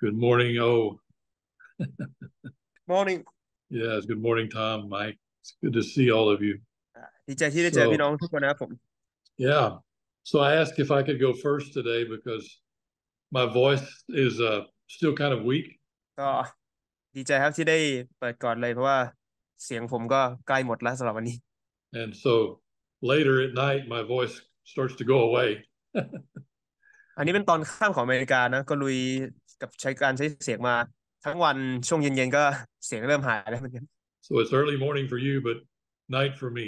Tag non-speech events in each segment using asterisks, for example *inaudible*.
Good morning, O. Oh. *laughs* Morning. Yes, good morning, Tom, Mike. It's good to see all of you. So- Yeah. So I asked if I could go first today because my voice is uh, still kind of weak. Oh, *laughs* and so later at night, my voice starts to go away. *laughs* อันนี้เป็นตอนข้ามของอเมริกานะก็ลุยกับใช้การใช้เสียงมาทั้งวันช่วงเย็นๆก็เสียงเริ่มหายแล้วเหมือนกัน so it's early morning for you but night for me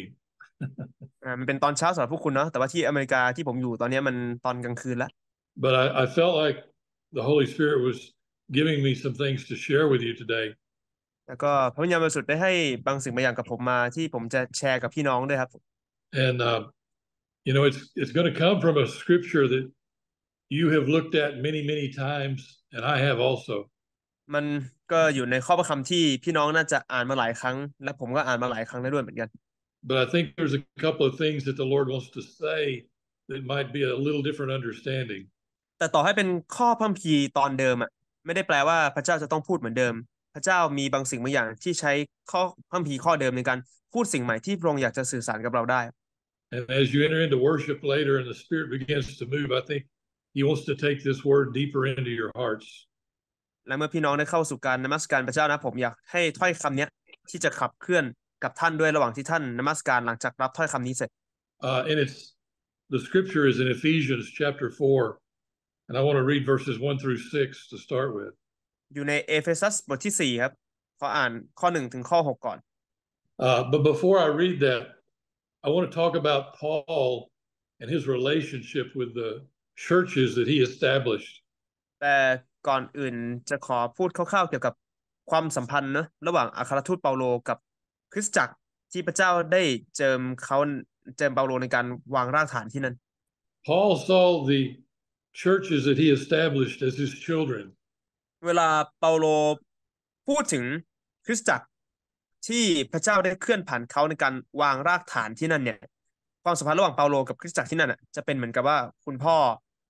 อ่ามันเป็นตอนเช้าสำหรับพวกคุณเนาะแต่ว่าที่อเมริกาที่ผมอยู่ตอนนี้มันตอนกลางคืนละ but I, I felt like the Holy Spirit was giving me some things to share with you today แล้วก็พระวิญญาณบริสุทธิ์ได้ให้บางสิ่งบางอย่างกับผมมาที่ผมจะแชร์กับพี่น้องด้วยครับ and uh, you know it's it's going to come from a scripture that you have looked at many many times And I have also มันก็อยู่ในข้อประคำที่พี่น้องน่าจะอ่านมาหลายครั้งและผมก็อ่านมาหลายครั้งได้ด้วยเหมือนกัน But I think there's a couple of things that the Lord wants to say that might be a little different understanding แต่ต่อให้เป็นข้อพัมพีตอนเดิมอ่ะไม่ได้แปลว่าพระเจ้าจะต้องพูดเหมือนเดิมพระเจ้ามีบางสิ่งบางอย่างที่ใช้ข้อพัมพีข้อเดิมในการพูดสิ่งใหม่ที่พระองค์อยากจะสื่อสารกับเราได้ And as you enter into worship later and the Spirit begins to move, I think he wants to take this word deeper into your hearts. และเมื่อพี่น้องได้เข้าสู่การนมัสการพระเจ้านะผมอยากให้ถ้อยคำนี้ที่จะขับเคลื่อนกับท่านด้วยระหว่างที่ท่านนมัสการหลังจากรับถ้อยคำนี้เสร็จ uh, and it's the scripture is in Ephesians chapter four and I want to read verses one through six to start with uh, but before I read that I want to talk about Paul and his relationship with the churches that he established แต่ก่อนอื่นจะขอพูดคร่าวๆเกี่ยวกับความสัมพันธ์นะ ระหว่างอัครทูตเปาโลกับคริสตจักรที่พระเจ้าได้เจิมเขาเจิมเปาโลในการวางรากฐานที่นั่น Paul saw the churches that he established as his children เวลาเปาโลพูดถึงคริสตจักรที่พระเจ้าได้เคลื่อนผ่านเขาในการวางรากฐานที่นั่นเนี่ย ความสัมพันธ์ระหว่างเปาโลกับคริสตจักรที่นั่นจะเป็นเหมือนกับว่าคุณพ่อ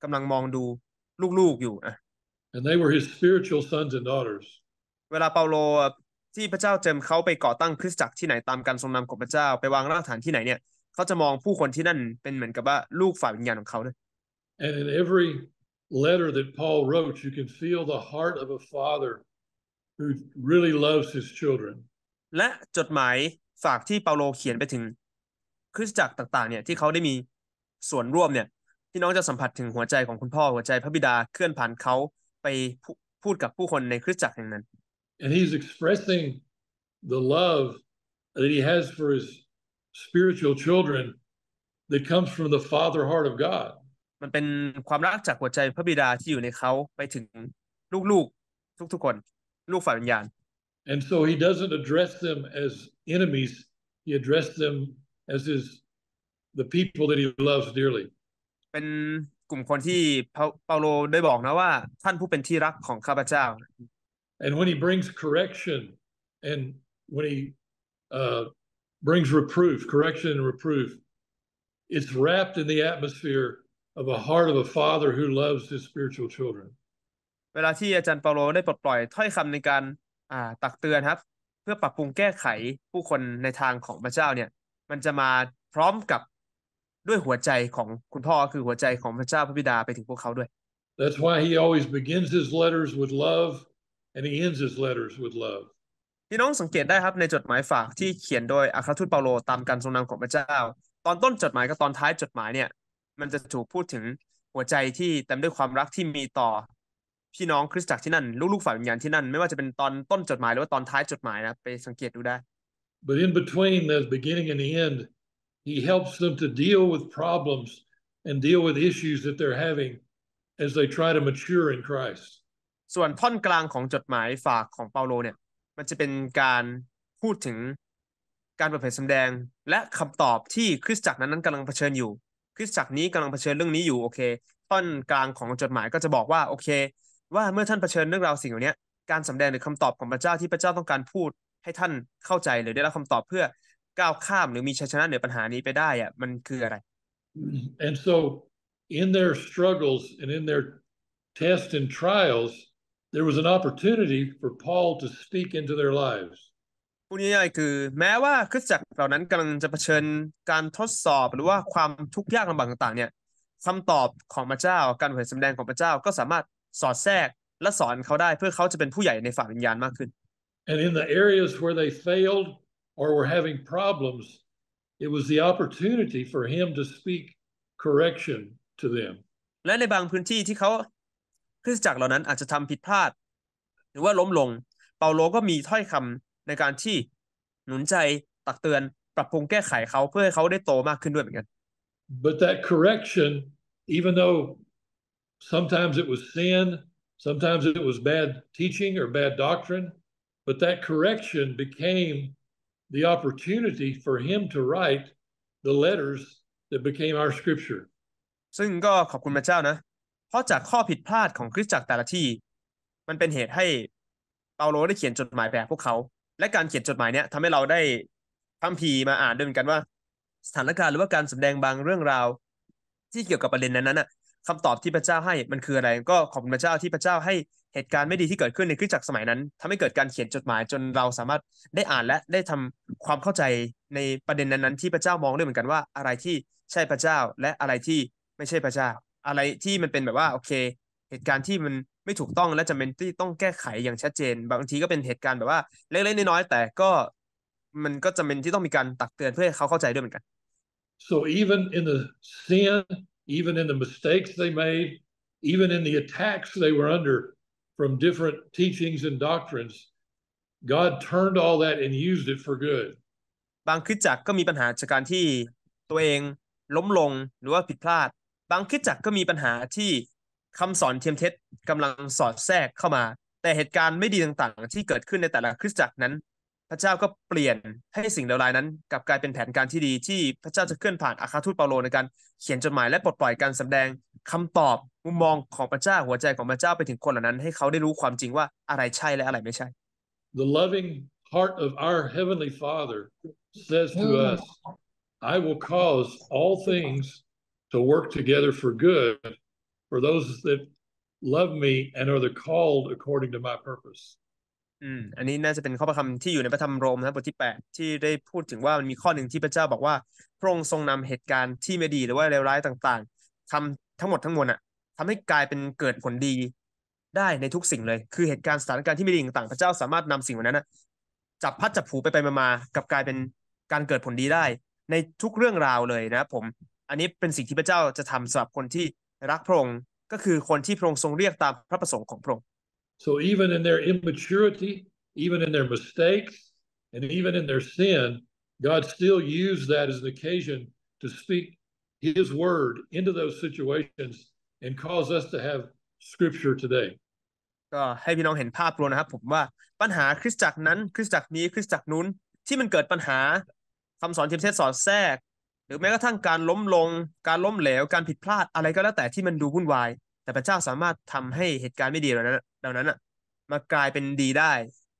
กำลังมองดูลูกๆอยู่นะ and they were his spiritual sons and daughters เวลาเปาโลที่พระเจ้าเจิมเขาไปก่อตั้งคริสตจักรที่ไหนตามการทรงนำของพระเจ้าไปวางรากฐานที่ไหนเนี่ยเขาจะมองผู้คนที่นั่น เป็นเหมือนกับว่า ลูกฝ่ายวิญญาณของเขาด้วย and in every letter that Paul wrote you can feel the heart of a father who really loves his children และจดหมายฝากที่เปาโลเขียนไปถึงคริสตจักรต่างๆ เนี่ยที่เขาได้มีส่วนร่วมเนี่ยพี่น้องจะสัมผัสถึงหัวใจของคุณพ่อหัวใจพระบิดาเคลื่อนผ่านเขาไปพูดกับผู้คนในคริสตจักรแห่งนั้น and he's expressing the love that he has for his spiritual children that comes from the father heart of God มันเป็นความรักจากหัวใจพระบิดาที่อยู่ในเขาไปถึงลูกๆทุกๆคนลูกฝ่ายวิญญาณ and so he doesn't address them as enemies he addressed them as his the people that he loves dearly ป็นกลุ่มคนที่เปาโลได้บอกนะว่าท่านผู้เป็นที่รักของข้าพเจ้า and when he brings correction and when he uh, brings reproof correction and reproof it's wrapped in the atmosphere of a heart of a father who loves his spiritual children เวลาที่อาจารย์เปาโลได้ปลดปล่อยถ้อยคำในการตักเตือนครับ เพื่อปรับปรุงแก้ไขผู้คนในทางของพระเจ้าเนี่ยมันจะมาพร้อมกับด้วยหัวใจของคุณพ่อคือหัวใจของพระเจ้าพระบิดาไปถึงพวกเขาด้วย That's why he always begins his letters with love and he ends his letters with love พี่น้องสังเกตได้ครับในจดหมายฝากที่เขียนโดยอัครทูตเปาโลตามการทรงนำของพระเจ้า ตอนต้นจดหมายกับตอนท้ายจดหมายเนี่ยมันจะถูกพูดถึงหัวใจที่เต็มด้วยความรักที่มีต่อ พี่น้องคริสตจักรที่นั่นลูกๆฝ่ายวิญญาณที่นั่นไม่ว่าจะเป็นตอนต้นจดหมาย หรือว่าตอนท้ายจดหมายนะไปสังเกตดูได้ But in between the beginning and the end He helps them to deal with problems and deal with issues that they're having as they try to mature in Christ ส่วนท่อนกลางของจดหมายฝาก ของเปาโลเนี่ย มันจะเป็นการ พูดถึงการเปิดเผยสำแดง และคำตอบที่คริสตจักรนั้นนั้นกำลังเผชิญอยู่ คริสตจักรนี้กำลังเผชิญเรื่องนี้อยู่โอเคท่อนกลางของจดหมายก็จะบอกว่าโอเค ว่าเมื่อท่านเผชิญเรื่องราวสิ่งเหล่านี้การสำแดงหรือคำตอบของพระเจ้าที่พระเจ้าต้องการพูดให้ท่านเข้าใจหรือได้รับคำตอบเพื่อก้าวข้ามหรือมีชัยชนะเหนือปัญหานี้ไปได้อะมันคืออะไร and so in their struggles and in their tests and trials there was an opportunity for Paul to speak into their lives พูดง่ายๆคือ แม้ว่าคริสตจักรเหล่านั้นกำลังจะเผชิญการทดสอบหรือว่าความทุกข์ยากลำบากต่าง ๆ เนี่ยคำตอบของพระเจ้าการเผยสำแดงของพระเจ้าก็สามารถสอดแทรกและสอนเขาได้เพื่อเขาจะเป็นผู้ใหญ่ในฝ่ายวิญญาณมากขึ้น and in the areas where they failed or were having problems, it was the opportunity for him to speak correction to them. และในบางพื้นที่ที่เขาคริสตจักรเหล่านั้นอาจจะทําผิดพลาดหรือว่าล้มลงเปาโลก็มีถ้อยคําในการที่หนุนใจตักเตือนปรับปรุงแก้ไขเขาเพื่อให้เขาได้โตมากขึ้นด้วยเหมือนกัน But that correction even though sometimes it was sin sometimes it was bad teaching or bad doctrine but that correction became the opportunity for him to write the letters that became our scripture ซึ่งก็ขอบคุณพระเจ้านะ เพราะจากข้อผิดพลาดของคริสตจักรแต่ละที่ มันเป็นเหตุให้เปาโลได้เขียนจดหมายแปลพวกเขา และการเขียนจดหมายเนี้ยทำให้เราได้พัมพีมาอ่านด้วยเหมือนกันว่า สถานการณ์หรือว่าการสแสดงบางเรื่องราว ที่เกี่ยวกับประเด็นนั้นน่ะคำตอบที่พระเจ้าให้มันคืออะไรก็ขอบคุณพระเจ้าที่พระเจ้าให้เหตุการณ์ไม่ดีที่เกิดขึ้นในคริสตจักรสมัยนั้น ทำให้เกิดการเขียนจดหมายจนเราสามารถได้อ่านและได้ทำความเข้าใจในประเด็นนั้นๆที่พระเจ้ามองด้วยเหมือนกันว่าอะไรที่ใช่พระเจ้าและอะไรที่ไม่ใช่พระเจ้า อะไรที่มันเป็นแบบว่าโอเค เหตุการณ์ที่มันไม่ถูกต้องและจำเป็นที่ต้องแก้ไขอย่างชัดเจน บางทีก็เป็นเหตุการณ์แบบว่าเล็ก ๆ น้อยๆแต่ก็มันก็จำเป็นที่ต้องมีการตักเตือนเพื่อให้เขาเข้าใจด้วยเหมือนกัน so even in the sin even in the mistakes they made even in the attacks they were under from different teachings and doctrines, God turned all that and used it for good. บางคริสตจักรก็มีปัญหาจากการที่ตัวเอง ล้มลงหรือว่าผิดพลาด บางคริสตจักรก็มีปัญหาที่คำสอนเทียมเท็จกำลังสอดแทรกเข้ามา แต่เหตุการณ์ไม่ดีต่างๆ ที่เกิดขึ้นในแต่ละคริสตจักรนั้น พระเจ้าก็เปลี่ยนให้สิ่งเลวร้ายนั้นกลับกลายเป็นแผนการที่ดีที่ พระเจ้าจะเคลื่อนผ่านอาคาทูตเปาโลในการเขียนจดหมายและปลดปล่อยการสำแดงคำตอบมุมมองของพระเจ้าหัวใจของพระเจ้าไปถึงคนเหล่านั้นให้เขาได้รู้ความจริงว่าอะไรใช่และอะไรไม่ใช่ The loving heart of our heavenly Father says to us I will cause all things to work together for good for those that love me and are the called according to my purpose อืมอันนี้น่าจะเป็นข้อประคำที่อยู่ในพระธรรมโรมนะบทที่ 8 ที่ได้พูดถึงว่ามันมีข้อหนึ่งที่พระเจ้าบอกว่าพระองค์ทรงนำเหตุการณ์ที่ไม่ดีหรือว่าเลวร้ายต่าง ๆ ทำทั้งหมดทั้งมวลอ่ะทำให้กลายเป็นเกิดผลดีได้ในทุกสิ่งเลย คือเหตุการณ์สถานการณ์ที่ไม่ดีต่างพระเจ้าสามารถนำสิ่งเหล่านั้นนะจับพัดจับผูไปไปมากับกลายเป็นการเกิดผลดีได้ในทุกเรื่องราวเลยนะผม อันนี้เป็นสิ่งที่พระเจ้าจะทำสำหรับคนที่รักพระองค์ก็คือคนที่พระองค์ทรงเรียกตามพระประสงค์ของพระองค์ so even in their immaturity even in their mistakes and even in their sin God still used that as an occasion to speak His word into those situations and cause us to have scripture today. ก็ให้พี่น้องเห็นภาพรวมนะครับผมว่าปัญหาคริสตจักรนั้น คริสตจักรนี้คริสตจักรนู้น ที่มันเกิดปัญหาคำสอนเทิยมเทสสอนแทรกหรือแม้กระทั่งการล้มลงการล้มเหลวการผิดพลาดอะไรก็แล้วแต่ที่มันดูวุ่นวายแต่พระเจ้าสามารถทำให้เหตุการณ์ไม่ดีเหล่านั้นเหล่านั้นอ่ะมากลายเป็นดีได้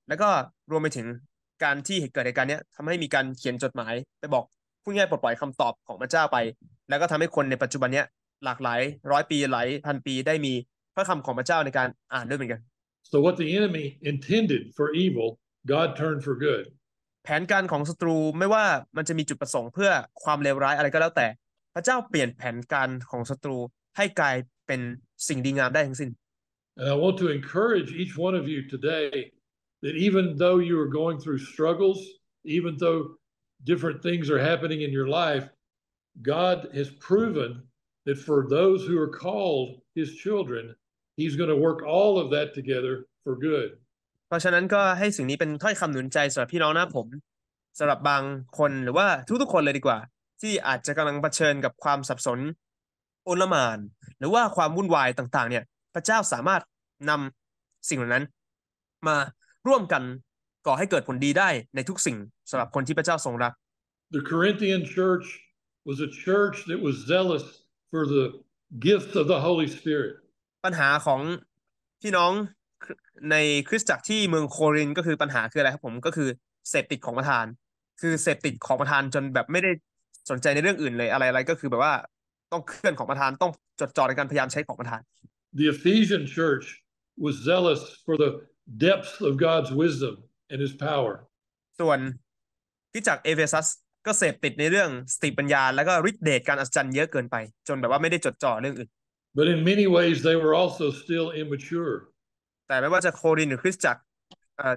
แล้วก็รวมไปถึงการที่เหตุเกิดเหตุการณ์นี้ทำให้มีการเขียนจดหมายไปบอกผู้ง่ายปลดปล่อยคำตอบของพระเจ้าไป แล้วก็ทำให้คนในปัจจุบันเนี้ยหลากหลายร้อยปีหลายพันปีได้มีพระคำของพระเจ้าในการอ่านด้วยเหมือนกัน so what the enemy intended for evil God turned for good แผนการของศัตรูไม่ว่ามันจะมีจุดประสงค์เพื่อความเลวร้ายอะไรก็แล้วแต่ พระเจ้าเปลี่ยนแผนการของศัตรูให้กลายเป็นสิ่งดีงามได้ทั้งสิ้น And I want to encourage each one of you today that even though you are going through struggles, even though different things are happening in your life, God has proven that for those who are called his children, he's going to work all of that together for good. เพราะฉะนั้นก็ให้สิ่งนี้เป็นถ้อยคำหนุนใจสำหรับพี่น้องนะผมสำหรับบางคนหรือว่าทุกๆคนเลยดีกว่า ที่อาจจะกำลังเผชิญกับความสับสนโอลมาน หรือว่าความวุ่นวายต่างๆ เนี่ยพระเจ้าสามารถนำสิ่งเหล่านั้น มาร่วมกันก่อให้เกิดผลดีได้ในทุกสิ่งสำหรับคนที่พระเจ้าทรงรัก The Corinthian church was a church that was zealous for the gift of the Holy Spirit ปัญหาของพี่น้องในคริสตจักรที่เมืองโครินก็คือปัญหาคืออะไรครับผมก็คือเสพติดของประธานคือเสพติดของประธานจนแบบไม่ได้สนใจในเรื่องอื่นเลยอะไรอะไรก็คือแบบว่าต้องเคลื่อนของประธานต้องจดจ่อในการพยายามใช้ของประธาน The Ephesian church was zealous for the depths of God's wisdom and His power ส่วนที่จากเอเฟซัสก็เสพติดในเรื่องสติปัญญา แล้วก็ริดเดทการอัศจรรย์เยอะเกินไป จนแบบว่าไม่ได้จดจ่อเรื่องอื่น But in many ways they were also still immature แต่ไม่ว่าจะโครินหรือคริสจักร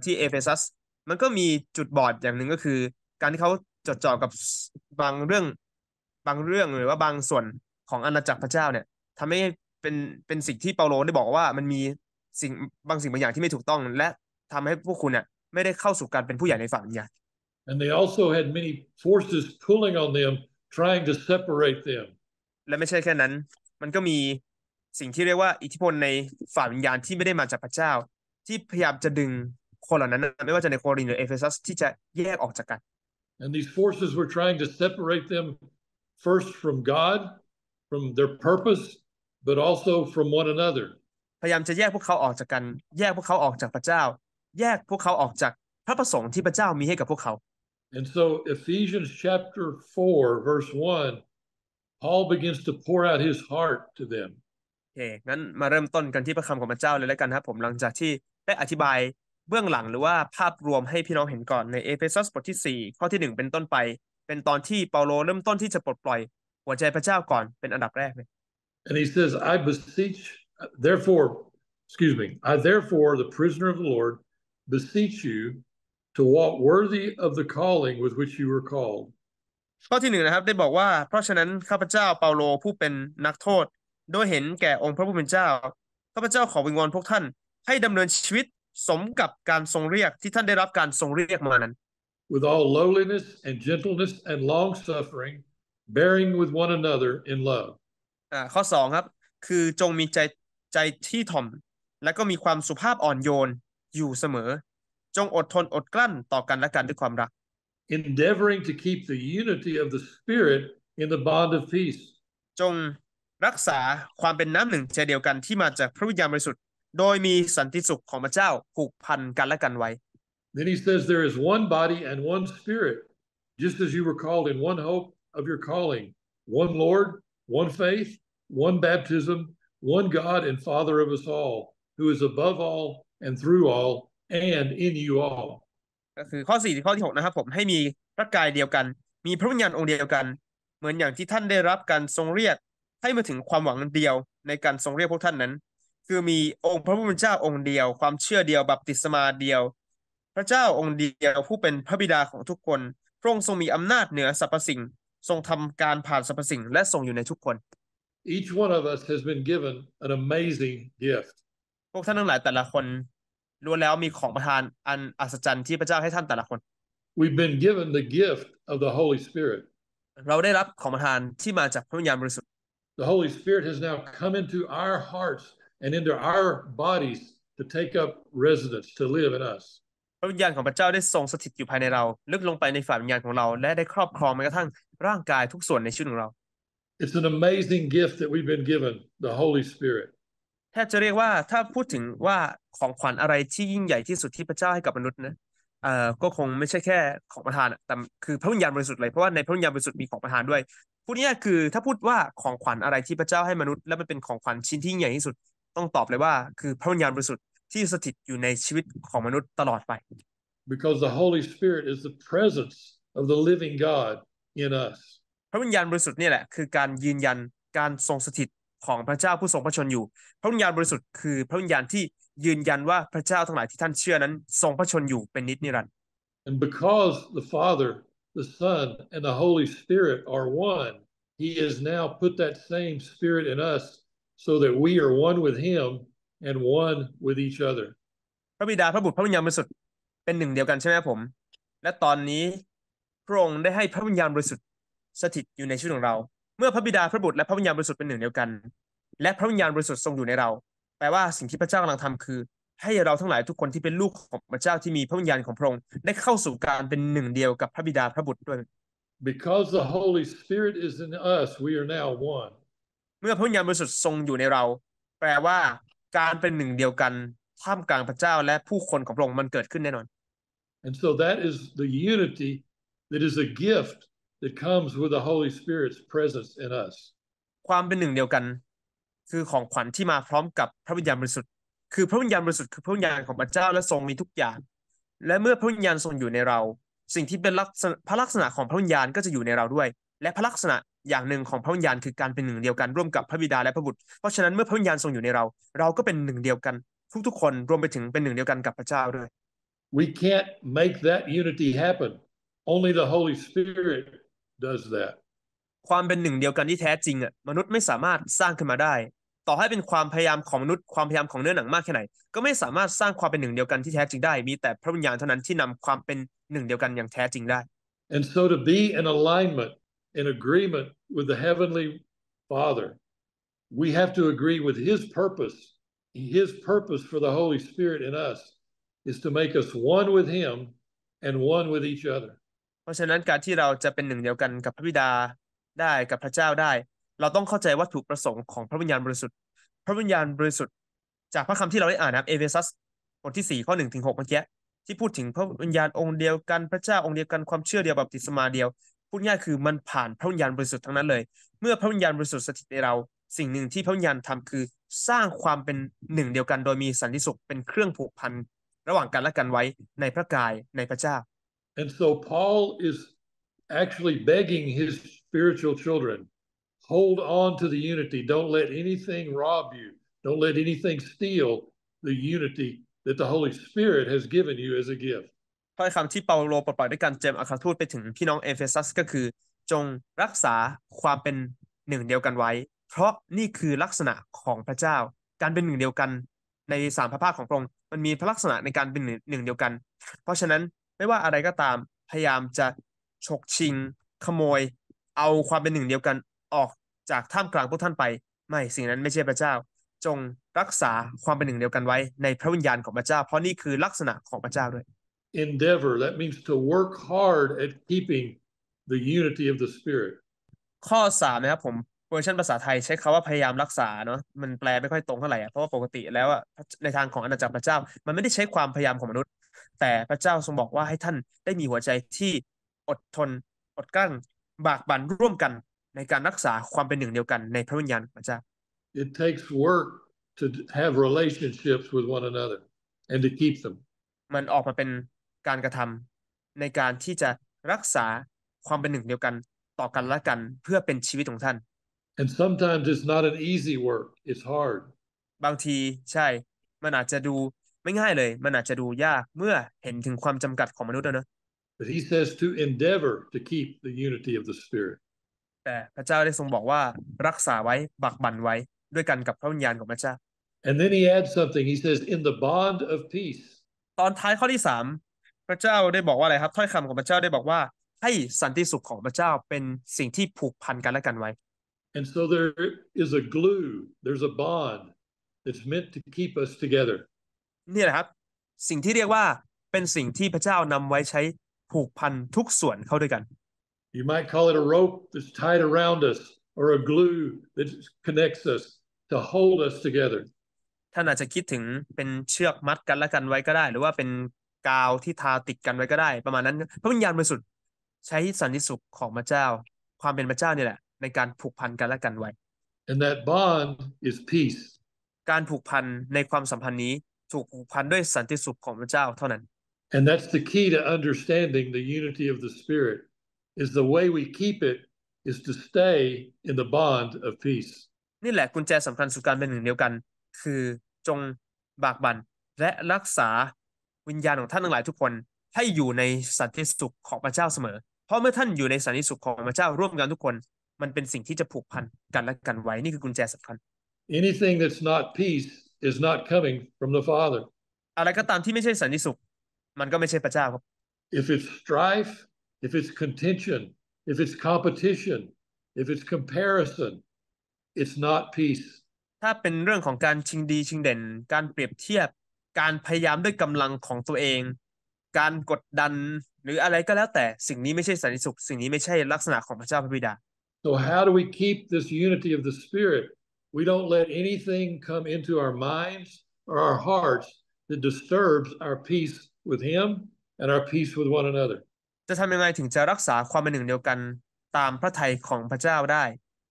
ที่เอเฟซัสมันก็มีจุดบอดอย่างหนึ่งก็คือ การที่เขาจดจ่อกับบางเรื่องบางเรื่องหรือว่าบางส่วนของอาณาจักรพระเจ้าเนี่ยทำให้เป็นเป็นสิ่งที่เปาโลได้บอกว่ามันมีสิ่งบางสิ่งบางอย่างที่ไม่ถูกต้อง และทำให้พวกคุณเนี่ยไม่ได้เข้าสู่การเป็นผู้ใหญ่ในฝ่งยวิญญา and they also had many forces pulling on them, trying to separate them. และไม่ใช่แค่นั้นมันก็มีสิ่งที่เรียกว่าอิทธิพลในฝ่ายวิญญาณที่ไม่ได้มาจากพระเจ้าที่พยายามจะดึงคนเหล่านั้นไม่ว่าจะในโครินหรือเอเฟซัสที่จะแยกออกจากกัน And these forces were trying to separate them first from God, from their purpose, but also from one another. พยายามจะแยกพวกเขาออกจากกัน แยกพวกเขาออกจากพระเจ้า แยกพวกเขาออกจากพระประสงค์ที่พระเจ้ามีให้กับพวกเขา and so, Ephesians chapter 4, verse 1, Paul begins to pour out his heart to them. Okay. เบื้องหลังหรือว่าภาพรวมให้พี่น้องเห็นก่อนในเอเฟซัสบทที่4ข้อที่1เป็นต้นไป เป็นตอนที่เปาโลเริ่มต้นที่จะปลดปล่อย หัวใจพระเจ้าก่อนเป็นอันดับแรกเลย And he says I beseech therefore excuse me I therefore the prisoner of the Lord beseech you to walk worthy of the calling with which you were called ข้อที่หนึ่งนะครับได้บอกว่าเพราะฉะนั้นข้าพเจ้าเปาโลผู้เป็นนักโทษโดยเห็นแก่องค์พระผู้เป็นเจ้าข้าพเจ้าขอวิงวอนพวกท่านให้ดำเนินชีวิตสมกับการทรงเรียกที่ท่านได้รับการทรงเรียกมานั้น with all lowliness and gentleness and long suffering bearing with one another in love อ่าข้อสองครับ คือจงมีใจใจที่ถ่อม และก็มีความสุภาพอ่อนโยนอยู่เสมอจงอดทนอดกลั้นต่อกันและกันด้วยความรัก endeavoring to keep the unity of the spirit in the bond of peace จงรักษาความเป็นน้ำหนึ่งใจเดียวกันที่มาจากพระวิญญาณบริสุทธิ์ โดยมีสันติสุขของพระเจ้าผูกพันกันและกันไว้ Then he says there is one body and one spirit just as you were called in one hope of your calling one Lord one faith one baptism one God and Father of us all who is above all and through all and in you all ก็คือข้อสี่ข้อที่หกนะครับผมให้มีพระกายเดียวกัน มีพระวิญญาณองค์เดียวกัน เหมือนอย่างที่ท่านได้รับการทรงเรียกให้มาถึงความหวังเดียว ในการทรงเรียกพวกท่านนั้น คือมีองค์พระผู้เป็นเจ้าองค์เดียวความเชื่อเดียวบัพติศมาเดียว พระเจ้าองค์เดียวผู้เป็นพระบิดาของทุกคนพระองค์ทรงมีอำนาจเหนือสรรพสิ่ง ทรงทำการผ่านสรรพสิ่งและทรงอยู่ในทุกคน Each one of us has been given an amazing gift พวกท่านทั้งหลายแต่ละคนล้วนแล้วมีของประทานอันอัศจรรย์ที่พระเจ้าให้ท่านแต่ละคน We've been given the gift of the Holy Spirit. เราได้รับของประทานที่มาจากพระวิญญาณบริสุทธิ์ The Holy Spirit has now come into our hearts and into our bodies to take up residence to live in us. พระวิญญาณของพระเจ้าได้ทรงสถิตอยู่ภายในเรา ลึกลงไปในฝ่ายวิญญาณของเรา และได้ครอบครองแม้กระทั่งร่างกายทุกส่วนในชีวิตของเรา It's an amazing gift that we've been given, the Holy Spirit. แทบจะเรียกว่าถ้าพูดถึงว่าของขวัญอะไรที่ยิ่งใหญ่ที่สุดที่พระเจ้าให้กับมนุษย์นะเอ่อก็คงไม่ใช่แค่ ของประทานอ่ะ แต่คือพระวิญญาณบริสุทธิ์เลย เพราะว่าในพระวิญญาณบริสุทธิ์มีของประทานด้วยพูดง่ายคือถ้าพูดว่าของขวัญอะไรที่พระเจ้าให้มนุษย์ แล้วมันเป็นของขวัญชิ้นที่ยิ่งใหญ่ที่สุด ต้องตอบเลยว่า คือพระวิญญาณบริสุทธิ์ที่สถิตอยู่ในชีวิตของมนุษย์ตลอดไป because the Holy Spirit is the presence of the living God in us พระวิญญาณบริสุทธิ์นี่แหละคือการยืนยันการทรงสถิตของพระเจ้าผู้ทรงพระชนอยู่ พระวิญญาณบริสุทธิ์คือ พระวิญญาณที่ยืนยันว่าพระเจ้าทั้งหลายที่ท่านเชื่อนั้นทรงพระชนอยู่เป็นนิจนิรันดร์ And because the Father, the Son, and the Holy Spirit are one, He has now put that same Spirit in us so that we are one with Him and one with each other. พระบิดาพระบุตรพระวิญญาณบริสุทธิ์เป็นหนึ่งเดียวกันใช่ไหมผมและตอนนี้พระองค์ได้ให้พระวิญญาณบริสุทธิ์สถิตอยู่ในชีวิตของเรา เมื่อพระบิดาพระบุตรและพระวิญญาณบริสุทธิ์เป็นหนึ่งเดียวกัน และพระวิญญาณบริสุทธิ์ทรงอยู่ในเราแปลว่าสิ่งที่พระเจ้ากำลังทำคือ ให้เราทั้งหลายทุกคนที่เป็นลูกของพระเจ้าที่มีพระวิญญาณของพระองค์ ได้เข้าสู่การเป็นหนึ่งเดียวกับพระบิดาพระบุตรด้วย Because the Holy Spirit is in us we are now one เมื่อพระวิญญาณบริสุทธิ์ทรงอยู่ในเรา แปลว่าการเป็นหนึ่งเดียวกันท่ามกลางพระเจ้าและผู้คนของพระองค์มันเกิดขึ้นแน่นอน And so that is the unity that is a gift that comes with the Holy Spirit's presence in us ความเป็นหนึ่งเดียวกันคือของขวัญที่มาพร้อมกับพระวิญญาณบริสุทธิ์คือพระวิญญาณบริสุทธิ์คือพระวิญญาณของพระเจ้า และทรงมีทุกอย่างและเมื่อพระวิญญาณทรงอยู่ในเรา สิ่งที่เป็นลักษณะพระลักษณะของพระวิญญาณก็จะอยู่ในเราด้วย และพระลักษณะอย่างหนึ่งของพระวิญญาณคือการเป็นหนึ่งเดียวกันร่วมกับพระบิดา และพระบุตร เพราะฉะนั้นเมื่อพระวิญญาณทรงอยู่ในเรา เราก็เป็นหนึ่งเดียวกัน ทุกๆคน รวมไปถึงเป็นหนึ่งเดียวกันกับพระเจ้าด้วย We can't make that unity happen. Only the Holy Spirit does that. ความเป็นหนึ่งเดียวกันที่แท้จริงอ่ะมนุษย์ไม่สามารถสร้างขึ้นมาได้ ต่อให้เป็นความพยายามของมนุษย์ความพยายามของเนื้อหนังมากแค่ไหน ก็ไม่สามารถสร้างความเป็นหนึ่งเดียวกันที่แท้จริงได้มีแต่พระวิญญาณเท่านั้นที่นำความเป็นหนึ่งเดียวกันอย่างแท้จริงได้ and so to be in alignment in agreement with the heavenly father we have to agree with his purpose his purpose for the holy spirit in us is to make us one with him and one with each other เพราะฉะนั้นการที่เราจะเป็นหนึ่งเดียวกันกับพระบิดาได้กับพระเจ้าได้ เราต้องเข้าใจวัตถุประสงค์ของพระวิญญาณบริสุทธิ์พระวิญญาณบริสุทธิ์ จากพระคำที่เราได้อ่านนะเอเฟซัสบทที่4ข้อ1ถึง6เมื่อกี้ที่พูดถึงพระวิญญาณองค์เดียวกันพระเจ้าองค์เดียวกันความเชื่อเดียวบัพติศมาเดียวพูดง่ายคือมันผ่านพระวิญญาณบริสุทธิ์ทั้งนั้นเลย เมื่อพระวิญญาณบริสุทธิ์สถิตในเราสิ่งหนึ่งที่พระวิญญาณทำคือสร้างความเป็นหนึ่งเดียวกัน โดยมีสันติสุขเป็นเครื่องผูกพันระหว่างกันและกันไว้ในพระกายในพระเจ้า and so Paul is actually begging his spiritual children hold on to the unity. Don't let anything rob you, don't let anything steal the unity that the Holy Spirit has given you as a gift. ถ้อยคำที่เปาโลปลดปล่อยด้วยการเจมอาครทูตไปถึงพี่น้องเอเฟซัสก็คือ จงรักษาความเป็นหนึ่งเดียวกันไว้ เพราะนี่คือลักษณะของพระเจ้า การเป็นหนึ่งเดียวกันในสามพระภาคของพระองค์มันมีพระลักษณะในการเป็นหนึ่งเดียวกัน เพราะฉะนั้นไม่ว่าอะไรก็ตามพยายามจะฉกชิงขโมย เอาความเป็นหนึ่งเดียวกัน ออกจากท่ามกลางพวกท่านไปไม่สิ่งนั้นไม่ใช่พระเจ้า จงรักษาความเป็นหนึ่งเดียวกันไว้ในพระวิญญาณของพระเจ้า เพราะนี่คือลักษณะของพระเจ้าด้วย endeavor that means to work hard at keeping the unity of the spirit ข้อสามนะครับผมเวอร์ชันภาษาไทย ใช้คาว่าพยายามรักษาเนาะมันแปลไม่ค่อยตรงเท่าไหร่เพราะว่าปกติแล้วอะในทางของอาณาจักรพระเจ้ามันไม่ได้ใช้ความพยายามของมนุษย์ แต่พระเจ้าทรงบอกว่าให้ท่านได้มีหัวใจที่อดทนอดกลั้นบากบั่นร่วมกันในการรักษาความเป็นหนึ่งเดียวกันในพระวิญญาณอพระเจ้า It takes work to have relationships with one another and to keep them มันออกมาเป็นการกระทำ ในการที่จะรักษาความเป็นหนึ่งเดียวกันต่อกันและกันเพื่อเป็นชีวิตของท่าน And sometimes it's not an easy work it's hard บางทีใช่มันอาจจะดูไม่ง่ายเลย มันอาจจะดูยากเมื่อเห็นถึงความจำกัดของมนุษย์แล้วเนอะ But he says to endeavor to keep the unity of the Spirit. แต่พระเจ้าได้ทรงบอกว่า รักษาไว้บักบันไว้ ด้วยกันกับพระวิญญาณของพระเจ้า And then he adds something. He says, "In the bond of peace." ตอนท้ายข้อที่สามพระเจ้าได้บอกว่าอะไรครับถ้อยคำของพระเจ้าได้บอกว่า ให้สันติสุขของพระเจ้าเป็นสิ่งที่ผูกพันกันและกันไว้ And so there is a glue. There's a bond that's meant to keep us together. นี่แหละครับ สิ่งที่เรียกว่าเป็นสิ่งที่พระเจ้านำไว้ใช้ผูกพันทุกส่วนเข้าด้วยกัน You might call it a rope that's tied around us or a glue that connects us to hold us together ท่านอาจจะคิดถึงเป็นเชือกมัดกันและกันไว้ก็ได้ หรือว่าเป็นกาวที่ทาติดกันไว้ก็ได้ประมาณนั้นพระวิญญาณบริสุทธิ์ใช้สันติสุขของพระเจ้าความเป็นพระเจ้านี่แหละ ในการผูกพันกันและกันไว้ and that bond is peace การผูกพันในความสัมพันธ์นี้ ถูกผูกพันด้วยสันติสุขของพระเจ้าเท่านั้น And that's the key to understanding the unity of the Spirit, is the way we keep it is to stay in the bond of peace. นี่แหละกุญแจสำคัญสู่การเป็นหนึ่งเดียวกันคือจงบากบั่นและรักษาวิญญาณของท่านทั้งหลายทุกคนให้อยู่ในสันติสุขของพระเจ้าเสมอเพราะเมื่อท่านอยู่ในสันติสุขของพระเจ้าร่วมกันทุกคนมันเป็นสิ่งที่จะผูกพันกันและกันไว้นี่คือกุญแจสำคัญ Anything that's not peace is not coming from the Father อะไรก็ตามที่ไม่ใช่สันติสุขมันก็ไม่ใช่พระเจ้าครับ if it's strife if it's contention if it's competition if it's comparison it's not peace ถ้าเป็นเรื่องของการชิงดีชิงเด่น การเปรียบเทียบการพยายามด้วยกำลังของตัวเอง การกดดันหรืออะไรก็แล้วแต่สิ่งนี้ไม่ใช่สันติสุขสิ่งนี้ไม่ใช่ลักษณะของพระเจ้าพระบิดา so how do we keep this unity of the spirit we don't let anything come into our minds or our hearts that disturbs our peace with Him and our peace with one another จะทำยังไงถึงจะรักษาความเป็นหนึ่งเดียวกันตามพระทัยของพระเจ้าได้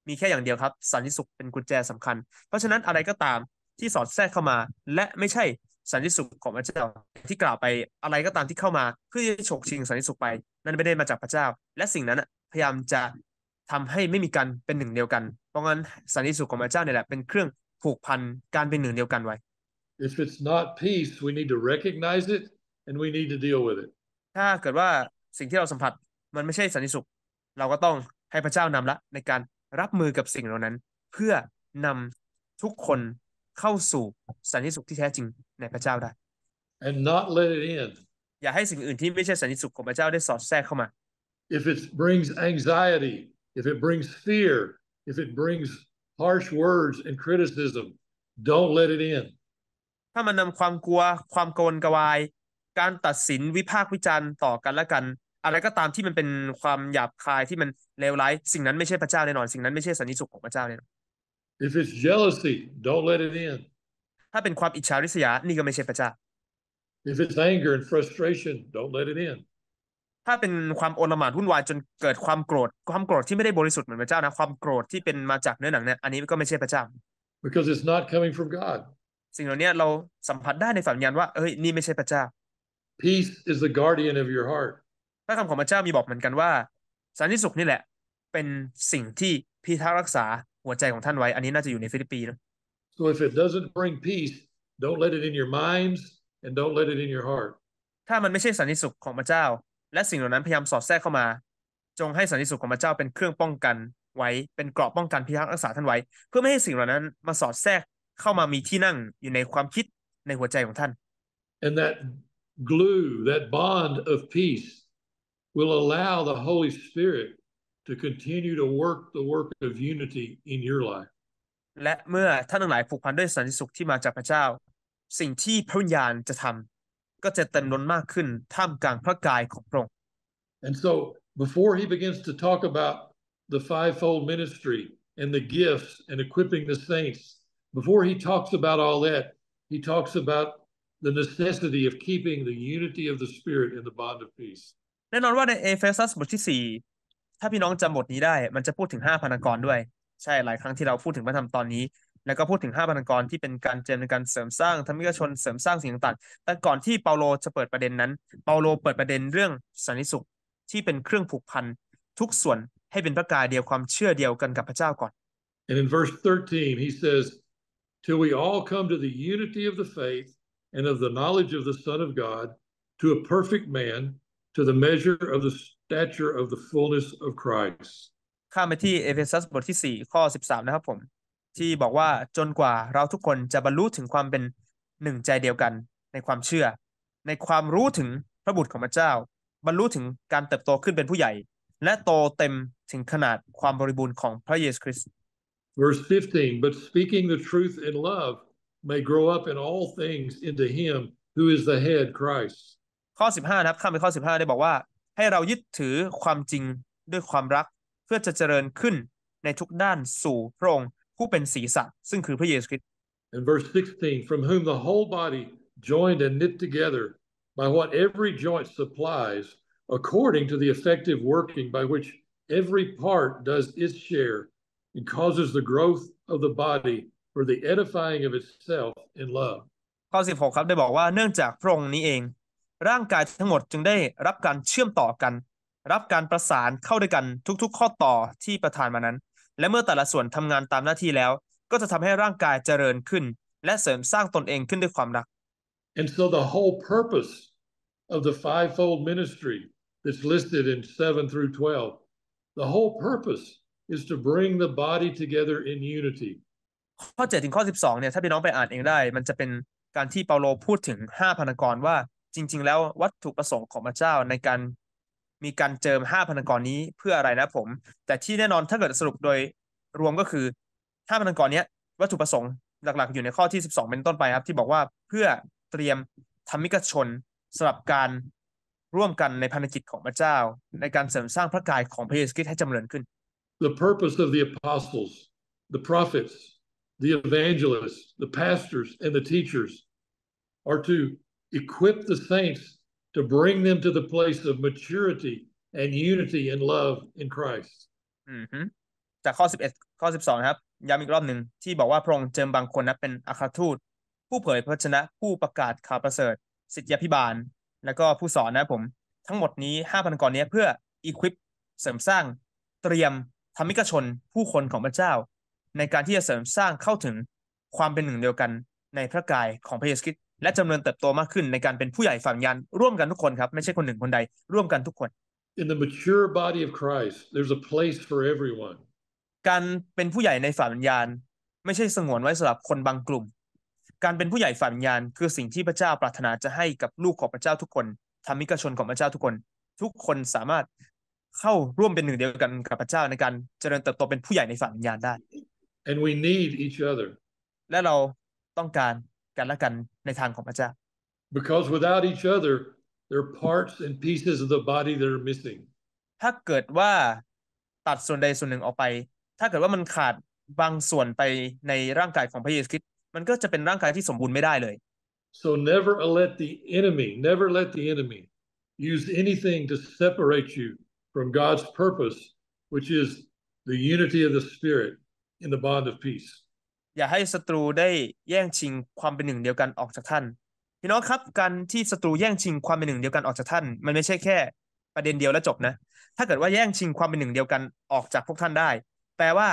มีแค่อย่างเดียวครับ สันติสุขเป็นกุญแจสำคัญ เพราะฉะนั้นอะไรก็ตามที่สอดแทรกเข้ามาและไม่ใช่สันติสุขของพระเจ้าที่กล่าวไปอะไรก็ตามที่เข้ามาเพื่อจะฉกชิงสันติสุขไป นั้นไม่ได้มาจากพระเจ้า และสิ่งนั้นพยายามจะทำให้ไม่มีการเป็นหนึ่งเดียวกัน เพราะงั้นสันติสุขของพระเจ้าเนี่ยแหละเป็นเครื่องผูกพันการเป็นหนึ่งเดียวกันไว้ If it's not peace we need to recognize it and we need to deal with it ถ้าเกิดว่าสิ่งที่เราสัมผัสมันไม่ใช่สันติสุขเราก็ต้องให้พระเจ้านำละในการรับมือกับสิ่งเหล่านั้น เพื่อนำทุกคนเข้าสู่สันติสุขที่แท้จริงในพระเจ้าได้ and not let it in อย่าให้สิ่งอื่นที่ไม่ใช่สันติสุขของพระเจ้าได้สอดแทรกเข้ามา if it brings anxiety if it brings fear if it brings harsh words and criticism don't let it in ถ้ามันนำความกลัวความกวนกวายการตัดสินวิพากษ์วิจารณ์ต่อกันและกัน อะไรก็ตามที่มันเป็นความหยาบคายที่มันเลวร้ายสิ่งนั้นไม่ใช่พระเจ้าแน่นอนสิ่งนั้นไม่ใช่สันนิสุขของพระเจ้าแน่นอน If it's jealousy don't let it in ถ้าเป็นความอิจฉาริษยานี่ก็ไม่ใช่พระเจ้า If it's anger and frustration don't let it in ถ้าเป็นความโอลหมานวุ่นวายจนเกิดความโกรธความโกรธที่ไม่ได้บริสุทธิ์เหมือนพระเจ้านะความโกรธที่เป็นมาจากเนื้อหนังเนี่ยอันนี้ก็ไม่ใช่พระเจ้า because it's not coming from God สิ่งเหล่านี้เราสัมผัสได้ในฝันยันว่า เอ้ยนี่ไม่ใช่พระเจ้า peace is the guardian of your heart พระคำของพระเจ้ามีบอกเหมือนกันว่าสันติสุขนี่แหละ เป็นสิ่งที่พิทักษ์รักษาหัวใจของท่านไว้อันนี้น่าจะอยู่ในฟิลิปปีนะ so if it doesn't bring peace don't let it in your minds and don't let it in your heart ถ้ามันไม่ใช่สันติสุขของพระเจ้า และสิ่งเหล่านั้น พยายามสอดแทรกเข้ามา จงให้สันติสุขของพระเจ้าเป็นเครื่องป้องกัน ไว้เป็นเกราะป้องกันพิทักษ์รักษาท่านไว้ เพื่อไม่ให้สิ่งเหล่านั้นมาสอดแทรกเข้ามามีที่นั่งอยู่ในความคิดในหัวใจของท่าน and that glue, that bond of peace, will allow the Holy Spirit to continue to work the work of unity in your life. And so before he begins to talk about the fivefold ministry and the gifts and equipping the saints, before he talks about all that, he talks about the necessity of keeping the unity of the Spirit in the bond of peace. แน่นอนว่าในเอเฟซัสบทที่4 ถ้าพี่น้องจำบทนี้ได้มันจะพูดถึง 5พันธกรด้วย ใช่หลายครั้งที่เราพูดถึงพระธรรมตอนนี้ แล้วก็พูดถึง 5พันธกรที่เป็นการเจริญการเสริมสร้างธรรมิกชนเสริมสร้างสิ่งต่าง ๆ แต่ก่อนที่เปาโลจะเปิดประเด็นนั้น เปาโลเปิดประเด็นเรื่องสันนิสุขที่เป็นเครื่องผูกพันทุกส่วนให้เป็นพระกายเดียวความเชื่อเดียวกันกับพระเจ้าก่อน And in verse 13 he says till we all come to the unity of the faith and of the knowledge of the Son of God to a perfect man, to the measure of the stature of the fullness of Christ. ข้ามไปที่เอเฟซัสบทที่4ข้อ Verse 15 But speaking the truth in love may grow up in all things into him who is the head Christ ข้อ15นะครับข้ามไปข้อ15 In verse 16 from whom the whole body joined and knit together by what every joint supplies according to the effective working by which every part does its share and causes the growth of the body for the edifying of itself in love ข้อ 16 ครับได้บอกว่าเนื่องจากพระองค์นี้เอง ร่างกายทั้งหมดจึงได้รับการเชื่อมต่อกัน รับการประสานเข้าด้วยกันทุกๆ ข้อต่อที่ประทานมานั้น และเมื่อแต่ละส่วนทำงานตามหน้าที่แล้ว ก็จะทำให้ร่างกายเจริญขึ้น และเสริมสร้างตนเองขึ้นด้วยความรัก and so the whole purpose of the fivefold ministry that's listed in 7 through 12 the whole purpose is to bring the body together in unity ข้อ7ถึงข้อ12เนี่ยถ้าพี่น้องไปอ่านเองได้ มันจะเป็นการที่เปาโลพูดถึง5พันธกรว่าจริง ๆ แล้ววัตถุประสงค์ของพระเจ้าในการมีการเจิม5พันธกรนี้เพื่ออะไรนะผม แต่ที่แน่นอนถ้าเกิดสรุปโดยรวมก็คือ 5พันธกรเนี้ยวัตถุประสงค์ หลัก ๆ อยู่ในข้อที่ 12 เป็นต้นไปครับที่บอกว่าเพื่อเตรียมธรรมิกชนสำหรับการร่วมกันในพันธกิจของพระเจ้า ในการเสริมสร้างพระกายของพระเยซูคริสต์ให้จำเริญขึ้น The purpose of the apostles, the prophets, the evangelists, the pastors, and the teachers are to equip the saints to bring them to the place of maturity and unity and love in Christ. จากข้อ11ข้อ12ครับย้ำอีกรอบหนึ่งที่บอกว่าพระองค์เจิมบางคนนะเป็นอัครทูต ผู้เผยพระชนะผู้ประกาศข่าวประเสริฐสิทธิพิบาลแล้วก็ผู้สอนนะผม ทั้งหมดนี้5,000กรนี้เพื่อ equip เสริมสร้างเตรียมธรรมิกชนผู้คนของพระเจ้าในการที่จะเสริมสร้างเข้าถึงความเป็นหนึ่งเดียวกันในพระกายของพระเยซูคริสต์และจำเริญเติบโตมากขึ้นในการเป็นผู้ใหญ่ฝ่ายญานร่วมกันทุกคนครับ ไม่ใช่คนหนึ่งคนใดร่วมกันทุกคน In the mature body of Christ there's a place for everyone การเป็นผู้ใหญ่ในฝ่ายวิญญาณ ไม่ใช่สงวนไว้สำหรับคนบางกลุ่ม การเป็นผู้ใหญ่ฝ่ายวิญญาณคือสิ่งที่พระเจ้าปรารถนาจะให้กับลูกของพระเจ้าทุกคนธรรมิกชนของพระเจ้าทุกคน ทุกคนสามารถเข้าร่วมเป็นหนึ่งเดียวกันกับพระเจ้าในการเจริญเติบโตเป็นผู้ใหญ่ในฝ่ายวิญญาณได้ and we need each other และเราต้องการกันและกันในทางของพระเจ้า because without each other there are parts and pieces of the body that are missing ถ้าเกิดว่าตัดส่วนใดส่วนหนึ่งออกไป so never let the enemy never let the enemy use anything to separate you from God's purpose which is the unity of the spirit in the bond of peace อย่าให้ศัตรูได้แย่งชิงความเป็นหนึ่งเดียวกันออกจากท่าน พี่น้องครับการที่ศัตรูแย่งชิงความเป็นหนึ่งเดียวกันออกจากท่านมันไม่ใช่แค่ ประเด็นเดียวแล้วจบนะ ถ้าเกิดว่าแย่งชิงความเป็นหนึ่งเดียวกันออกจากพวกท่านได้แปลว่า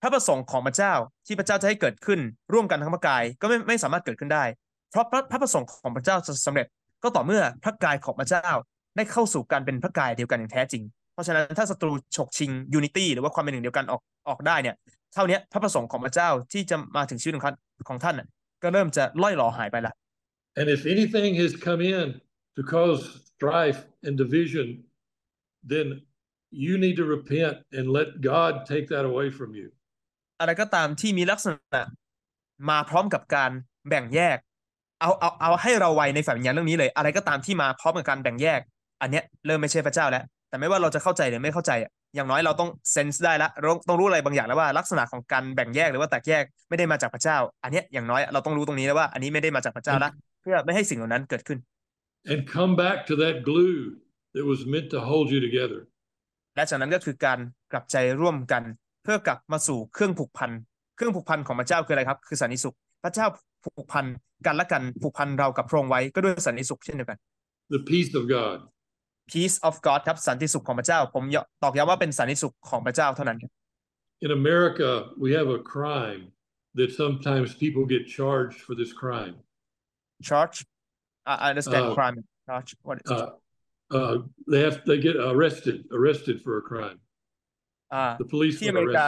พระประสงค์ของพระเจ้าที่พระเจ้าจะให้เกิดขึ้น ร่วมกันทั้งพระกายก็ไม่ไม่สามารถเกิดขึ้นได้ เพราะพระพระประสงค์ของพระเจ้าจะสำเร็จก็ต่อเมื่อพระกายของพระเจ้าได้เข้าสู่การเป็นพระกายเดียวกันอย่างแท้จริง เพราะฉะนั้นถ้าศัตรูฉกชิงยูนิตี้หรือว่าความเป็นหนึ่งเดียวกันออกออกได้เนี่ยเท่านี้พระประสงค์ของพระเจ้าที่จะมาถึงชีวิตของท่านของท่านก็เริ่มจะล่อยหลอหายไปละ and if anything has come in to cause strife and division then you need to repent and let God take that away from you อะไรก็ตามที่มีลักษณะมาพร้อมกับการแบ่งแยก เอาเอาเอาให้เราไวในฝ่ายวิญญาณเรื่องนี้เลย อะไรก็ตามที่มาพร้อมกับการแบ่งแยก อันเนี้ยเริ่มไม่ใช่พระเจ้าแล้ว แต่ไม่ว่าเราจะเข้าใจหรือไม่เข้าใจอย่างน้อยเราต้องเซนส์ได้แล้วต้องรู้อะไรบางอย่างแล้วว่าลักษณะของการแบ่งแยกหรือว่าแตกแยกไม่ได้มาจากพระเจ้า อันนี้อย่างน้อยเราต้องรู้ตรงนี้แล้วว่าอันนี้ไม่ได้มาจากพระเจ้าละเพื่อไม่ให้สิ่งเหล่านั้นเกิดขึ้น and come back to that glue that was meant to hold you together และจากนั้นก็คือการกลับใจร่วมกันเพื่อกลับมาสู่เครื่องผูกพันเครื่องผูกพันของพระเจ้าคืออะไรครับคือสันนิสุขพระเจ้าผูกพันกันและกันผูกพันเรากับพระองค์ไว้ ก็ด้วยสันนิสุขเช่นเดียวกัน the peace of God peace of God ครับสันติสุขของพระเจ้า ผมตอกย้ำว่าเป็นสันติสุขของพระเจ้าเท่านั้น In America we have a crime that sometimes people get charged for this crime charge I understand uh, crime charge what is uh, uh, they have they get arrested arrested for a crime uh, the police ที่อเมริกา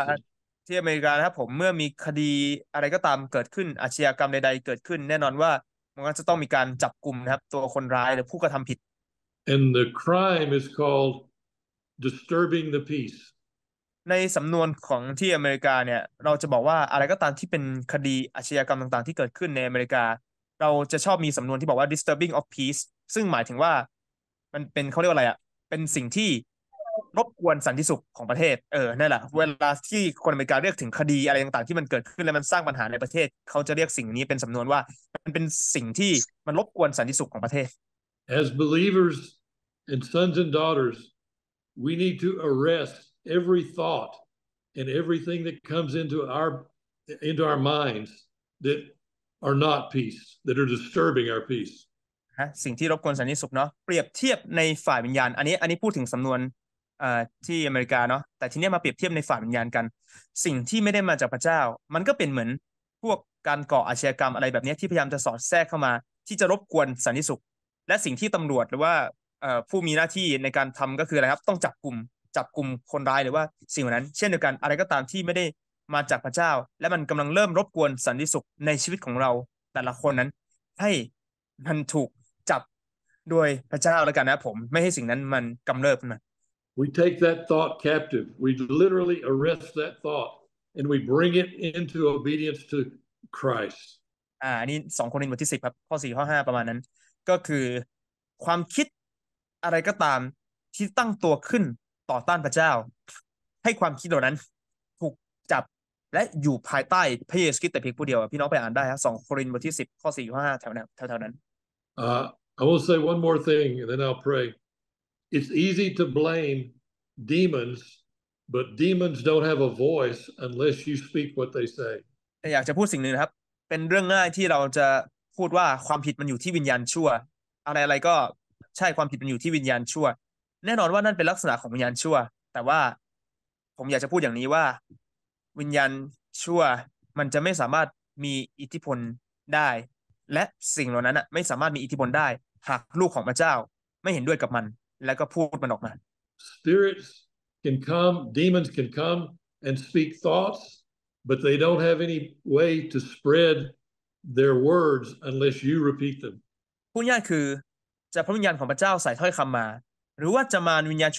ที่อเมริกานะครับผมเมื่อมีคดีอะไรก็ตามเกิดขึ้นอาชญากรรมใดๆเกิดขึ้น แน่นอนว่ามันก็จะต้องมีการจับกลุ่มนะครับ ตัวคนร้ายหรือผู้กระทำผิด And the crime is called disturbing the peace. ในสำนวนของที่อเมริกาเนี่ย เราจะบอกว่าอะไรก็ตามที่เป็นคดีอาชญากรรมต่างๆ ที่เกิดขึ้นในอเมริกา เราจะชอบมีสำนวนที่บอกว่า disturbing of peace ซึ่งหมายถึงว่ามันเป็นเขาเรียกว่าอะไรอะเป็นสิ่งที่รบกวนสันติสุขของประเทศเออนั่นแหละเวลาที่คนอเมริกาเรียกถึงคดีอะไรต่างๆ ที่มันเกิดขึ้นแล้วมันสร้างปัญหาในประเทศ เขาจะเรียกสิ่งนี้เป็นสำนวนว่า มันเป็นสิ่งที่มันรบกวนสันติสุขของประเทศ As believers and sons and daughters, we need to arrest every thought and everything that comes into our into our minds that are not peace, that are disturbing our peace. นะสิ่งที่รบกวนสันนิสุขเนาะเปรียบเทียบในฝ่ายวิญญาณและสิ่งที่ตำรวจหรือว่าผู้มีหน้าที่ในการทำก็คืออะไรครับ ต้องจับกลุ่มจับกลุ่มคนร้ายหรือว่าสิ่งเหล่านั้น เช่นเดียวกันอะไรก็ตามที่ไม่ได้มาจากพระเจ้า และมันกำลังเริ่มรบกวนสันติสุขในชีวิตของเรา แต่ละคนนั้นให้มันถูกจับโดยพระเจ้าแล้วกันนะผมไม่ให้สิ่งนั้นมันกำเริบมา We take that thought captive. We literally arrest that thought and we bring it into obedience to Christ. อ่านี่สองคนในบทที่สิบครับข้อสี่ข้อห้าประมาณนั้นก็คือความคิดอะไรก็ตามที่ตั้งตัวขึ้นต่อต้านพระเจ้า ให้ความคิดเหล่านั้นถูกจับและอยู่ภายใต้พระเยซูคริสต์แต่เพียงผู้เดียว พี่น้องไปอ่านได้ครับสองโครินธ์บทที่สิบข้อสี่ข้อห้าแถวนั้นแถวนั้น I will say one more thing and then I'll pray it's easy to blame demons but demons don't have a voice unless you speak what they say อยากจะพูดสิ่งหนึ่งนะครับ เป็นเรื่องง่ายที่เราจะพูดว่าความผิดมันอยู่ที่วิญญาณชั่วอะไรอะไรก็ใช่ความผิดมันอยู่ที่วิญญาณชั่ว แน่นอนว่านั่นเป็นลักษณะของวิญญาณชั่ว แต่ว่าผมอยากจะพูดอย่างนี้ว่า วิญญาณชั่วมันจะไม่สามารถมีอิทธิพลได้ และสิ่งเหล่านั้น่ะไม่สามารถมีอิทธิพลได้ หากลูกของพระเจ้าไม่เห็นด้วยกับมัน แล้วก็พูดมันออกมา Spirits can come demons can come and speak thoughts but they don't have any way to spread their words unless you repeat them พูดง่ายคือจะพระวิญญาณของพระเจ้าใส่ถ้อยคํามา The words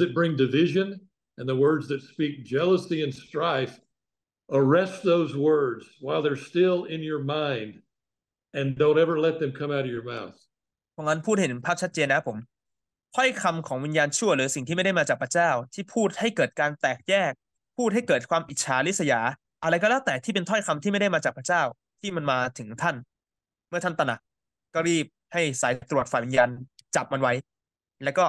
that bring division and the words that speak jealousy and strife arrest those words while they're still in your mind and don't ever let them come out of your mouth เพราะงั้นพูดเห็นภาพชัดเจนนะผมถ้อยคำของวิญญาณชั่ว หรือสิ่งที่ไม่ได้มาจากพระเจ้า ที่พูดให้เกิดการแตกแยก พูดให้เกิดความอิจฉาริษยา อะไรก็แล้วแต่ที่เป็นถ้อยคำที่ไม่ได้มาจากพระเจ้าที่มันมาถึงท่าน เมื่อท่านตระหนักก็รีบให้สายตรวจฝ่ายวิญญาณจับมันไว้ แล้วก็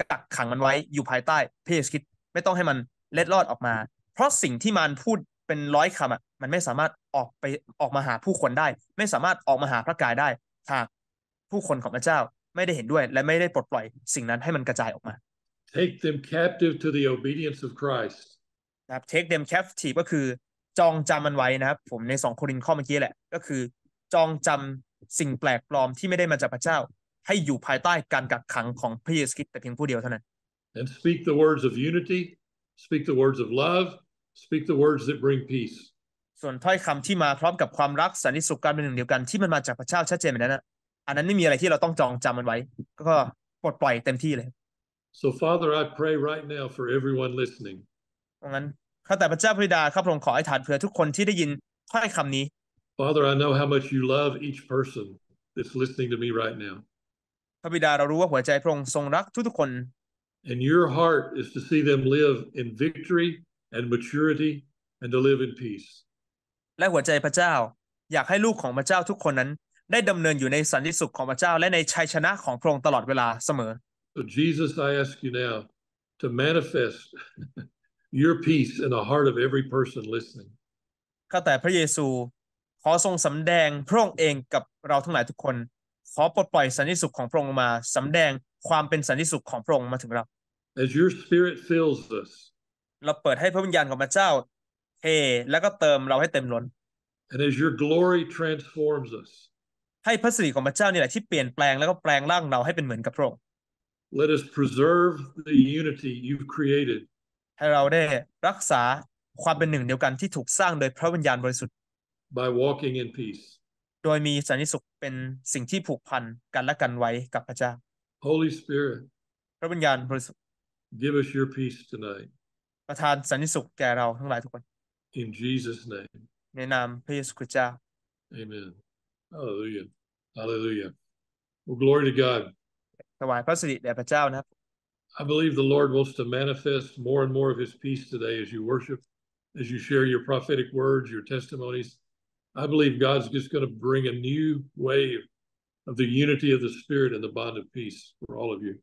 กักขังมันไว้อยู่ภายใต้พเพซคิดไม่ต้องให้มันเล็ดลอดออกมา เพราะสิ่งที่มันพูดเป็นร้อยคำอ่ะมันไม่สามารถออกไปออกมาหาผู้คนได้ ไม่สามารถออกมาหาพระกายได้หากผู้คนของพระเจ้าไม่ได้เห็นด้วยและไม่ได้ปลดปล่อย สิ่งนั้นให้มันกระจายออกมา take them captive to the obedience of Christ นะครับ take them captive ก็คือจองจำมันไว้นะครับผมในสองโครินข้อเมื่อกี้แหละก็คือ จองจำสิ่งแปลกปลอมที่ไม่ได้มาจากพระเจ้า ให้อยู่ภายใต้การกักขังของพระเยซูคริสต์แต่เพียงผู้เดียวเท่านั้น and speak the words of unity speak the words of love speak the words that bring peace ส่วนถ้อยคำที่มาพร้อมกับความรักสันติสุขการเป็นหนึ่งเดียวกันที่มันมาจากพระเจ้าชัดเจนแบบนั้นนะอันนั้นไม่มีอะไรที่เราต้องจองจำมันไว้ก็ปลดปล่อยเต็มที่เลย so Father I pray right now for everyone listening ตรงนั้นข้าแต่พระเจ้าพระิดาข้าพระองค์ขออธิษฐานเพื่อทุกคนที่ได้ยินถ้อยคำนี้ Father I know how much you love each person that's listening to me right now พระบิดาเรารู้ว่าหัวใจพระองค์ทรงรักทุกๆคน and your heart is to see them live in victory and maturity and to live in peace และหัวใจพระเจ้าอยากให้ลูกของพระเจ้าทุกคนนั้น ได้ดำเนินอยู่ในสันติสุขของพระเจ้า และในชัยชนะของพระองค์ตลอดเวลาเสมอ So Jesus I ask you now to manifest your peace in the heart of every person listening ข้าแต่พระเยซู ขอทรงสำแดงพระองค์เองกับเราทั้งหลายทุกคน ขอปลดปล่อยสันติสุขของพระองค์มาสำแดงความเป็นสันติสุขของพระองค์มาถึงเรา As your spirit fills us เราเปิดให้พระวิญญาณของพระเจ้าเทแล้วก็เติมเราให้เต็มล้น and as your glory transforms us ให้พระสิริของพระเจ้านี่แหละที่เปลี่ยนแปลงแล้วก็แปลงร่างเราให้เป็นเหมือนกับพระองค์ let us preserve the unity you've created ให้เราได้รักษาความเป็นหนึ่งเดียวกันที่ถูกสร้างโดยพระวิญญาณบริสุทธิ์ by walking in peace โดยมีสันติสุขเป็นสิ่งที่ผูกพันกันและกันไว้กับพระเจ้า Holy Spirit พระวิญญาณบริสุทธิ์ give us your peace tonight ประทานสันติสุขแก่เราทั้งหลายทุกคน In Jesus' name. Amen. Hallelujah. Hallelujah. Well, glory to God. I believe the Lord wants to manifest more and more of His peace today as you worship, as you share your prophetic words, your testimonies. I believe God's just going to bring a new wave of the unity of the Spirit and the bond of peace for all of you.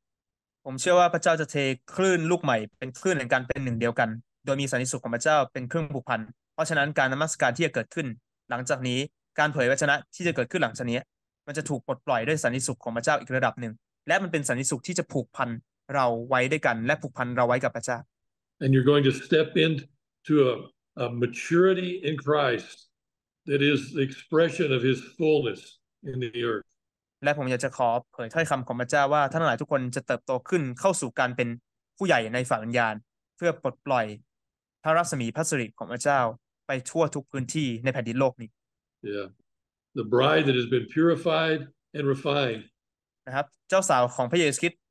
ผมเชื่อว่าพระเจ้าจะเทคลื่นลูกใหม่เป็นคลื่นแห่งการเป็นหนึ่งเดียวกันโดยมีสันติสุขของพระเจ้าเป็นเครื่องผูกพัน เพราะฉะนั้นการนมัสการที่จะเกิดขึ้น หลังจากนี้การเผยวจนะที่จะเกิดขึ้นหลังจากนี้ มันจะถูกปลดปล่อยด้วยสันติสุขของพระเจ้าอีกระดับหนึ่ง และมันเป็นสันติสุขที่จะผูกพันเราไว้ด้วยกัน และผูกพันเราไว้กับพระเจ้า and you're going to step into a, a maturity in Christ that is the expression of His fullness in the earth และผมอยากจะขอเผยถ้อยคำของพระเจ้าว่าท่านหลายทุกคนจะเติบโตขึ้นเข้าสู่การเป็นผู้ใหญ่ในฝ่ายวิญญาณเพื่อปลดปล่อยพระรัศมีพระสิริของพระเจ้าไปทั่วทุกพื้นที่ในแผ่นดินโลกนี้ Yeah the bride that has been purified and refined นะครับ เจ้าสาวของพระเยซูคริสต์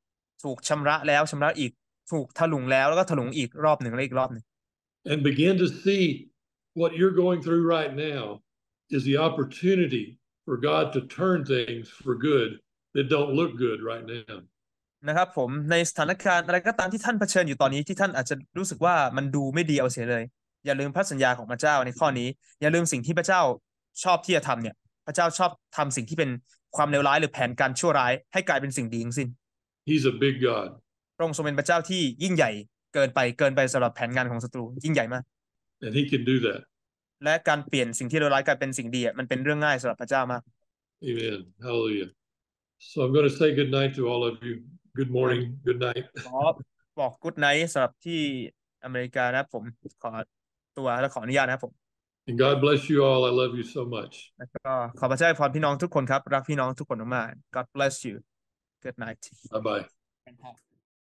ถูกชำระแล้วชำระอีกถูกถลุงแล้วแล้วก็ถลุงอีกรอบหนึ่งและอีกรอบหนึ่ง and begin to see what you're going through right now is the opportunity for God to turn things for good that don't look good right now นะครับผมในสถานการณ์อะไรก็ตามที่ท่านเผชิญอยู่ตอนนี้ที่ท่านอาจจะรู้สึกว่ามันดูไม่ดีเอาเสียเลยอย่าลืมพระสัญญาของพระเจ้าในข้อนี้อย่าลืมสิ่งที่พระเจ้าชอบที่จะทำเนี่ยพระเจ้าชอบทำสิ่งที่เป็นความเลวร้ายหรือแผนการชั่วร้ายให้กลายเป็นสิ่งดีทั้งสิ้น He's a big God พระองค์ทรงเป็นพระเจ้าที่ยิ่งใหญ่เกินไปเกินไปสำหรับแผนงานของศัตรู ยิ่งใหญ่มาก And He can do that และการเปลี่ยนสิ่งที่เลวร้ายกลายเป็นสิ่งดีมันเป็นเรื่องง่ายสำหรับพระเจ้ามาก Amen Hallelujah So I'm going to say good night to all of you good morning good night ขอบอก good night สำหรับที่อเมริกานะผมขอตัวและขออนุญาตนะผม and God bless you all I love you so much แล้วก็ขอพระเจ้าพรพี่น้องทุกคนครับ รักพี่น้องทุกคนมาก God bless you good night bye bye